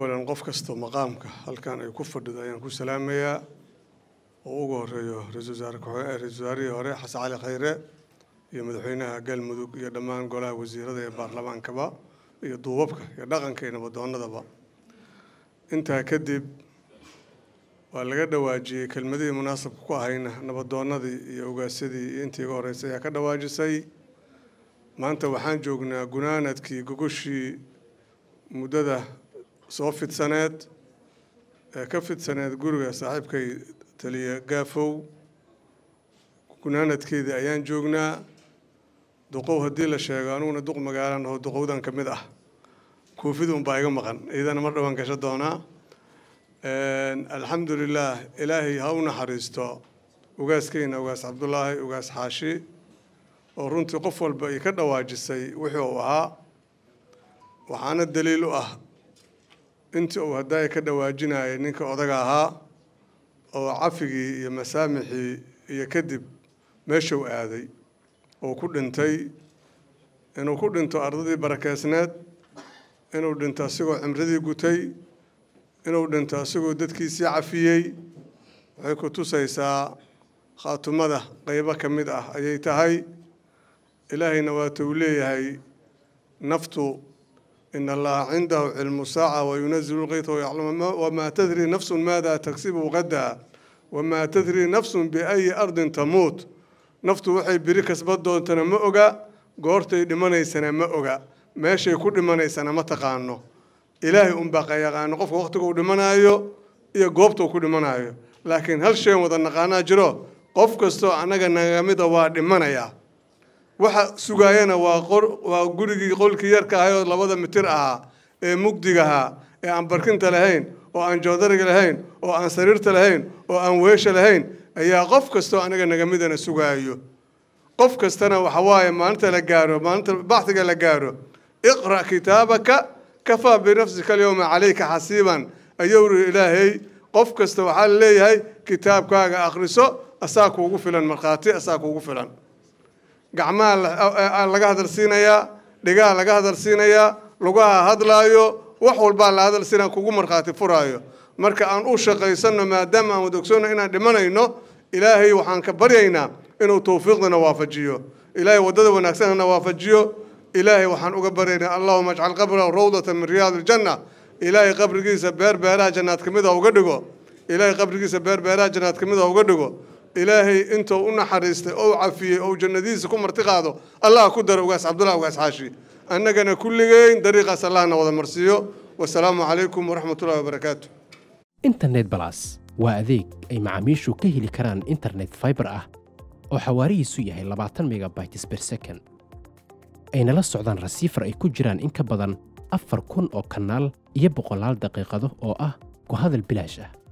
alan qof kastoo maqaamka halkan ay ku fadhido ayaan ku salaamayaa oo ugu horeeyo ra-iisul wasaarihii hore xasan cali khayre iyo madaxweynaha galmudug iyo dhammaan golaha wasiirada ee baarlamaankaba iyo duubabka iyo dhaqanka iyo nabadoonnadaba intaa kadib waa laga dhawaajiyey kelmadihii munaasabka ku ahayna nabadoonnadii iyo ugaadsadii iyo intii iga horreysay ayaa ka dhawaajisay maanta waxaan joognaa gunaanadkii gogoshii muddada soo fidsaneed ee ka fidsaneed guriga saaxiibkay taliya gaafow gunaanadkeeda ayaan joognaa duqow haddii la sheego anuguna duq magaalan oo duqowdan ka mid ah koofid baa iga maqan iidana mar dhawaan gasho doonaa alxamdulilaah ilaahay ha u naxariisto ugaaskeyna ugaas cabdulaahi ugaas xaashi oo runtii qof walba i ka dhawaajisay wuxuu ahaa waxaana daliil u ah intii uu hadaya ka dhawaajinayay ninka odaga ahaa oo cafigii iyo masaamixii iyo kadib meeshuu aaday uu ku dhintay inuu ku dhinto ardadii barakeysneed inuu dhinto asigoo cimradii gutay inuu dhinto asigoo dadkiisii cafiyey waxay ku tusaysaa khaatumada qeybo ka mid ah ayay tahay ilaahayna waata uu leeyahay naftu إن الله عنده علم الساعة وينزل الغيث ويعلم ما وما تدري نفس ماذا تكسب غدا وما تدري نفس بأي أرض تموت naftu waxay biri kasbad doontana ma oga goortay dhimanaysana ma oga meeshay ku dhimanaysana ma taqaano ilaahay unbaa qayaqaano qofka waqtiga uu dhimanaayo iyo goobta uu ku dhimanaayo laakiin hal shayn wada naqaanaa jiro qof kastoo annaga nagamida waa dhimanayaa waxa sugaayana waa gurigii qolkii yarka ahay oo labada mitir ahaa ee ahaa ee aan barkinta lahayn oo aan joodariga lahayn oo aan sariirta lahayn oo aan weesha lahayn ayaa qof kastoo anaga nagamidana sugaayo qof kastana waxa waaye maalinta la gaaro maalinta baxiga la gaaro iqra' kitaabaka kafaa binafsika alyowma calayka xasiiban ayuu ri ilaahay qof kasta waxaa la leeyahay kitaabkaaga akhriso asaa kuugu filan markhaati asaa kuugu filan gacmaha laga hadal siinayaa dhigaha laga hadal siinayaa lugaha hadlaayo wax walbaa la hadal siinaa kugu markhaati furaayo marka aan u shaqaysanno maadaama aan wadogsoonno inaan dhimanayno ilaahay waxaan ka baryaynaa inuu tawfiiqdana waafajiyo ilaahay waddada wanaagsanana waafajiyo ilaahay waxaan uga baryaynaa allahuma ajcal qabrahu rawdata min riyaadi iljanna ilaahay qabrigiisa beer beeraha jannaad ka mid a ah uga dhigo ilaahay qabrigiisa beer beeraha jannaad ka mid a ah uga dhigo ilaahay intuu u naxariistay ou cafiyey ou jannadiisa ku marti qaado allah ku daro ugaas cabdullah ugaas xaashi annagana kulligeyn dariiqaas allahna wada marsiiyo wasalaamu calaykum waraxmatullahi wabarakaatu internet balas waa adeeg ay macaamiishu ka heli karaan internet faibar ah oo xawaarihiisu yahay labaatan megabytes ber second ayna la socdaan rasiifar ay ku jiraan in ka badan afar kun oo kanaal iyo boqolaal daqiiqado oo ah ku hadal bilaash ah